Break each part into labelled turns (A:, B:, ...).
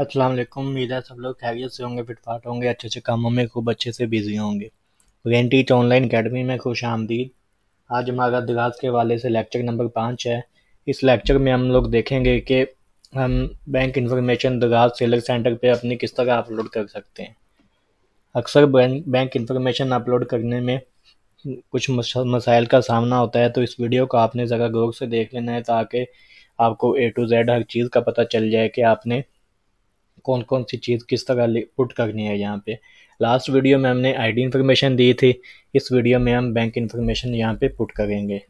A: अस्सलाम वालेकुम उम्मीद है सब लोग खैरियत से होंगे फिटफाट होंगे अच्छे अच्छे कामों में खूब अच्छे से बिजी होंगे वेन टीच ऑनलाइन अकेडमी में खुश आमदीद आज हमारा दराज के वाले से लेक्चर नंबर पाँच है इस लेक्चर में हम लोग देखेंगे कि हम बैंक इन्फॉर्मेशन दराज सेलर सेंटर पे अपनी किस तरह अपलोड कर सकते हैं अक्सर बैंक इन्फॉर्मेशन अपलोड करने में कुछ मसाइल का सामना होता है तो इस वीडियो को आपने ज़रा गौर से देख लेना है ताकि आपको ए टू जेड हर चीज़ का पता चल जाए कि आपने कौन कौन सी चीज़ किस तरह पुट करनी है यहाँ पे लास्ट वीडियो में हमने आईडी इन्फॉर्मेशन दी थी इस वीडियो में हम बैंक इन्फॉर्मेशन यहाँ पे पुट करेंगे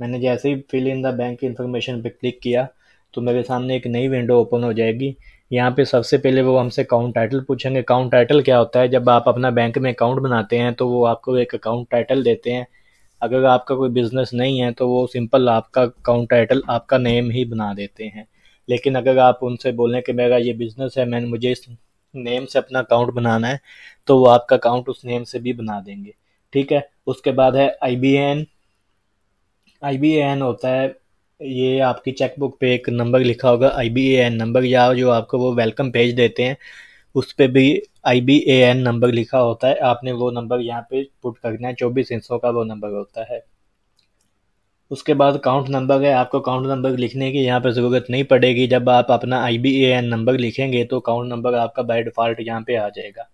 A: मैंने जैसे ही fill in the bank information पे क्लिक किया तो मेरे सामने एक नई विंडो ओपन हो जाएगी यहाँ पे सबसे पहले वो हमसे अकाउंट टाइटल पूछेंगे अकाउंट टाइटल क्या होता है जब आप अपना बैंक में अकाउंट बनाते हैं तो वो आपको एक अकाउंट टाइटल देते हैं अगर आपका कोई बिज़नेस नहीं है तो वो सिंपल आपका अकाउंट टाइटल आपका नेम ही बना देते हैं लेकिन अगर आप उनसे बोलें कि मेरा ये बिज़नेस है मैंने मुझे इस नेम से अपना अकाउंट बनाना है तो वो आपका अकाउंट उस नेम से भी बना देंगे ठीक है उसके बाद है I B N I B N होता है ये आपकी चेकबुक पे एक नंबर लिखा होगा आई बी एन नंबर या जो आपको वो वेलकम पेज देते हैं उस पर भी I B A N number लिखा होता है आपने वो नंबर यहाँ पे पुट करना है चौबीस इंचों का वो नंबर होता है उसके बाद अकाउंट नंबर है आपको अकाउंट नंबर लिखने की यहाँ पर ज़रूरत नहीं पड़ेगी जब आप अपना I B A N number लिखेंगे तो अकाउंट नंबर आपका बाई डिफ़ॉल्ट यहाँ पर आ जाएगा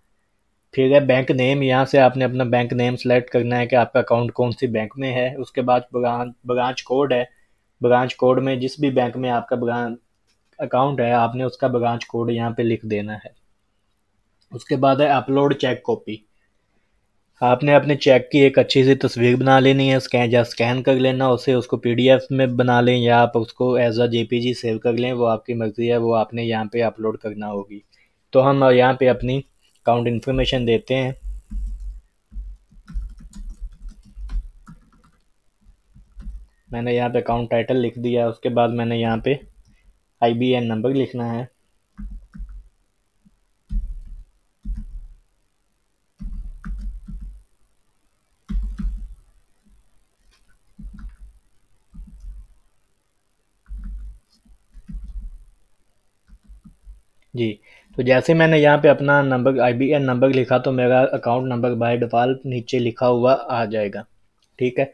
A: फिर है बैंक नेम यहाँ से आपने अपना बैंक नेम सेलेक्ट करना है कि आपका अकाउंट कौन सी बैंक में है उसके बाद ब्रांच ब्रांच कोड है ब्रांच कोड में जिस भी बैंक में आपका ब्रांच अकाउंट है आपने उसका ब्रांच कोड यहाँ पे लिख देना है उसके बाद है अपलोड चेक कॉपी आपने अपने चेक की एक अच्छी सी तस्वीर बना लेनी है स्कैन या स्कैन कर लेना उसे उसको पीडीएफ में बना लें या आप उसको एज अ जेपीजी सेव कर लें वो आपकी मर्ज़ी है वो आपने यहाँ पे अपलोड करना होगी तो हम यहाँ पे अपनी अकाउंट इन्फॉर्मेशन देते हैं मैंने यहाँ पे अकाउंट टाइटल लिख दिया उसके बाद मैंने यहाँ पे आई नंबर लिखना है जी तो जैसे मैंने यहाँ पे अपना नंबर आई नंबर लिखा तो मेरा अकाउंट नंबर बाय डिफ़ॉल्ट नीचे लिखा हुआ आ जाएगा ठीक है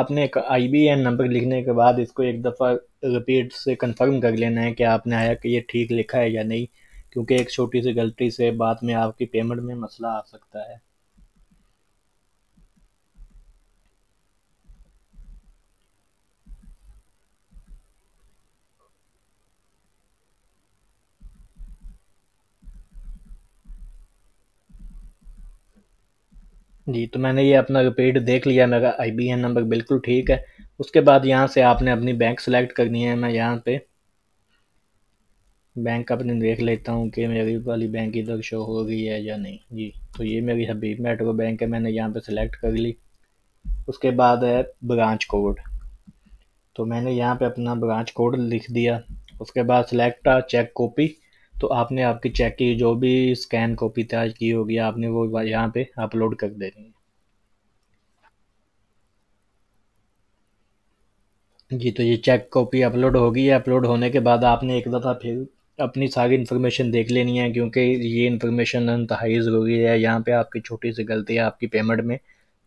A: आपने आई नंबर लिखने के बाद इसको एक दफ़ा रिपीट से कंफर्म कर लेना है कि आपने आया कि ये ठीक लिखा है या नहीं क्योंकि एक छोटी सी गलती से बाद में आपकी पेमेंट में मसला आ सकता है जी तो मैंने ये अपना रिपीट देख लिया मेरा आई बी एन नंबर बिल्कुल ठीक है उसके बाद यहाँ से आपने अपनी बैंक सेलेक्ट करनी है मैं यहाँ पे बैंक अपने देख लेता हूँ कि मेरी वाली बैंक इधर शो हो गई है या नहीं जी तो ये मेरी हबीब मेट्रो बैंक है मैंने यहाँ पे सेलेक्ट कर ली उसके बाद है ब्रांच कोड तो मैंने यहाँ पे अपना ब्रांच कोड लिख दिया उसके बाद सेलेक्ट चेक कॉपी तो आपने आपकी चेक की जो भी स्कैन कॉपी तैयार की होगी आपने वो यहाँ पे अपलोड कर देनी है जी तो ये चेक कॉपी अपलोड होगी अपलोड होने के बाद आपने एक दफ़ा फिर अपनी सारी इन्फॉर्मेशन देख लेनी है क्योंकि ये इन्फॉर्मेशन इंतहाई ज़रूरी है यहाँ पे आपकी छोटी सी गलती है आपकी पेमेंट में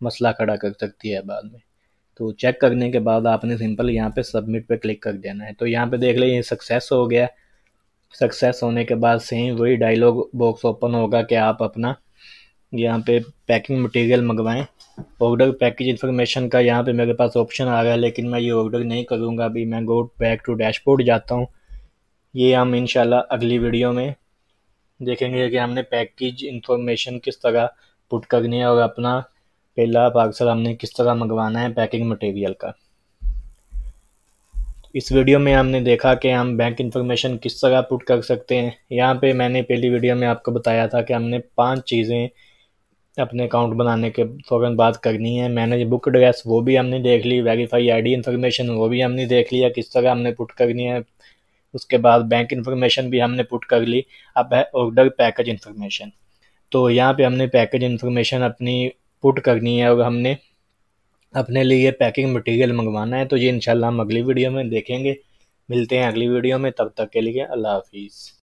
A: मसला खड़ा कर सकती है बाद में तो चेक करने के बाद आपने सिंपल यहाँ पे सबमिट पे क्लिक कर देना है तो यहाँ पे देख लें ये सक्सेस हो गया सक्सेस होने के बाद सेम वही डायलॉग बॉक्स ओपन होगा कि आप अपना यहाँ पे पैकिंग मटेरियल मंगवाएं ऑर्डर पैकेज इन्फॉर्मेशन का यहाँ पे मेरे पास ऑप्शन आ रहा है लेकिन मैं ये ऑर्डर नहीं करूँगा अभी मैं गो बैक टू डैशबोर्ड जाता हूँ ये हम इन अगली वीडियो में देखेंगे कि हमने पैकेज इन्फॉर्मेशन किस तरह पुट करनी है और अपना पहला पार्सल हमने किस तरह मंगवाना है पैकिंग मटेरियल का इस वीडियो में हमने देखा कि हम बैंक इन्फॉर्मेशन किस तरह पुट कर सकते हैं यहाँ पे मैंने पहली वीडियो में आपको बताया था कि हमने पांच चीज़ें अपने अकाउंट बनाने के फ़ौर बात करनी है मैनेज बुक एड्रेस वो भी हमने देख ली वेरीफाई आईडी इन्फॉर्मेशन वो भी हमने देख लिया किस तरह हमने पुट करनी है उसके बाद बैंक इन्फॉर्मेशन भी हमने पुट कर ली अब है ऑर्डर पैकेज इन्फॉर्मेशन तो यहाँ पर हमने पैकेज इन्फॉर्मेशन अपनी पुट करनी है और हमने अपने लिए पैकिंग मटेरियल मंगवाना है तो ये इंशाल्लाह हम अगली वीडियो में देखेंगे मिलते हैं अगली वीडियो में तब तक के लिए अल्लाह हाफिज़